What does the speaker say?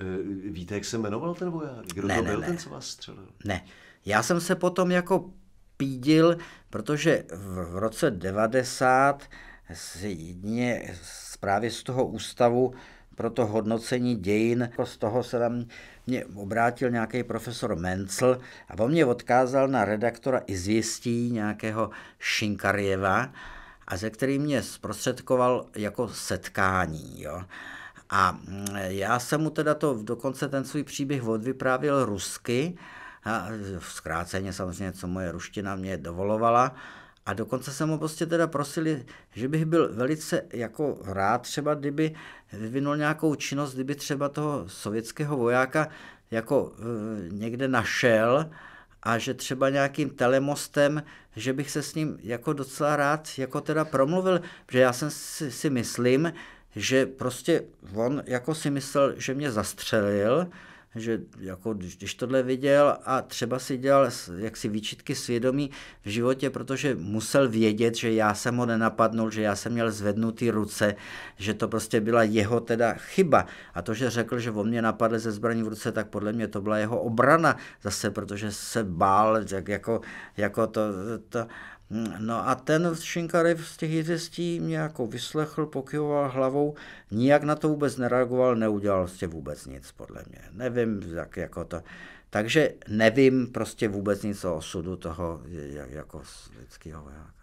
Eh, víte, jak se jmenoval ten voják? Kdo ne, to byl ne, ten, co vás střelil? Ne, já jsem se potom jako pídil, protože v roce 90 jedině právě z toho ústavu pro to hodnocení dějin, jako z toho se tam mě obrátil nějaký profesor Mencel a on mě odkázal na redaktora izvěstí nějakého Šinkarjeva, a ze kterým mě zprostředkoval jako setkání. Jo. A mm, já jsem mu teda to, dokonce ten svůj příběh odvyprávěl rusky, a zkráceně samozřejmě, co moje ruština mě dovolovala, a dokonce jsem ho prostě teda prosili, že bych byl velice jako rád třeba, kdyby vyvinul nějakou činnost, kdyby třeba toho sovětského vojáka jako e, někde našel a že třeba nějakým telemostem, že bych se s ním jako docela rád jako teda promluvil, že já jsem si, si myslím, že prostě on jako si myslel, že mě zastřelil, že jako když, když tohle viděl a třeba si dělal jaksi výčitky svědomí v životě, protože musel vědět, že já jsem ho nenapadnul, že já jsem měl zvednutý ruce, že to prostě byla jeho teda chyba. A to, že řekl, že on mě napadl ze zbraní v ruce, tak podle mě to byla jeho obrana zase, protože se bál, jak, jako, jako to, to No a ten Šinkarev z těch jezistí mě jako vyslechl, pokyvoval hlavou, nijak na to vůbec nereagoval, neudělal si vůbec nic, podle mě. Nevím, jak jako to. Takže nevím prostě vůbec nic o osudu toho jak, jako lidského vojáka.